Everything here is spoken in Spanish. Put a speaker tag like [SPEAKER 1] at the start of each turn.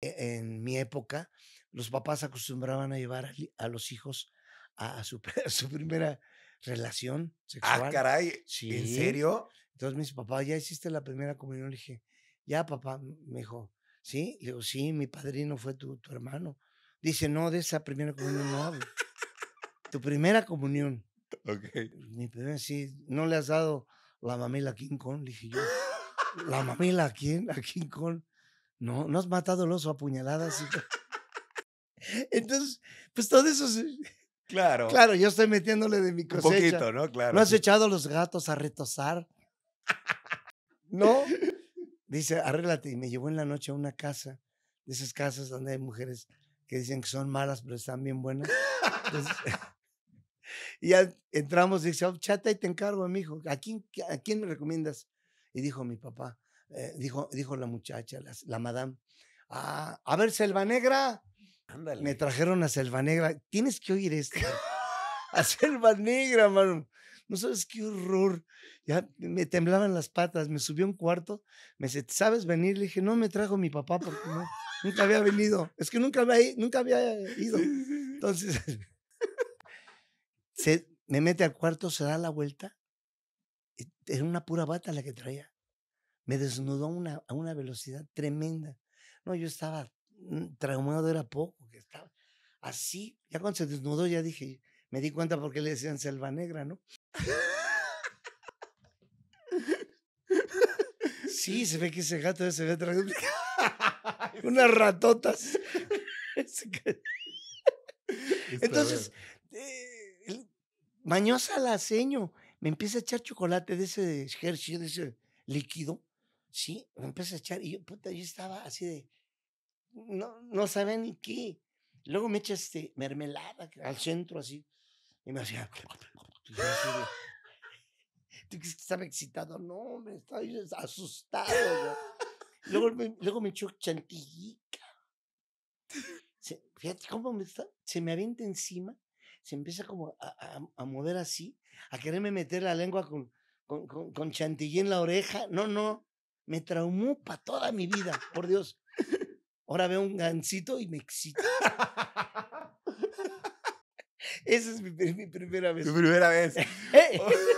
[SPEAKER 1] E-, en mi época, los papás acostumbraban a llevar a los hijos a, su, su, primera relación ah, sexual. Ah, caray, ¿en serio? Entonces me dice, papá, ¿ya hiciste la primera comunión? Le dije, ya, papá, me dijo, ¿sí? Le digo, sí, mi padrino fue tu, tu hermano. Dice, no, de esa primera comunión no hablo. tu primera comunión. Ok. Mi primera, sí, no le has dado la mamila a King Kong, le dije yo. ¿La mamila a quién? A King Kong. No, no has matado los oso a puñaladas. Entonces, pues todo eso. Claro. Claro, yo estoy metiéndole de mi cosecha. Un poquito, ¿no? Claro. ¿No has echado a los gatos a retosar? ¿No? Dice, arréglate. Y me llevó en la noche a una casa, de esas casas donde hay mujeres que dicen que son malas, pero están bien buenas. y ya entramos y dice, oh, chata, y te encargo, mi hijo. ¿A quién, ¿A quién me recomiendas? Y dijo mi papá, eh, dijo, la muchacha, la, madame, ah, a ver, Selva Negra. Ándale. Me trajeron a Selva Negra. Tienes que oír esto. a Selva Negra, No sabes qué horror. Ya me temblaban las patas. Me subió un cuarto. Me dice, ¿sabes venir? Le dije, no, me trajo mi papá porque no, nunca había venido. Es que nunca había, nunca había ido. Entonces, se, me mete al cuarto, se da la vuelta. Era una pura bata la que traía me desnudó una, a una velocidad tremenda. No, yo estaba mm, traumado, era poco, que estaba así. Ya cuando se desnudó, ya dije, me di cuenta porque le decían selva negra, ¿no? Sí, se ve que ese gato se ve traumado. unas ratotas. Entonces, eh, mañosa la seño me empieza a echar chocolate de ese Hershey, de ese líquido. Sí, me empecé a echar y yo, puta, yo estaba así de, no, no sabía ni qué. Luego me echa este, mermelada al centro así y me hacía, ¿Tú que estaba excitado? No, me estaba asustado. Luego, me, luego echó chantillica. fíjate cómo me está, se me avienta encima, se empieza como a, mover así, a quererme meter la lengua con, con, con, con chantilly en la oreja. No, no me traumó para toda mi vida, por Dios. Ahora veo un gancito y me excito. Esa es mi, primera vez. primera vez. Oh.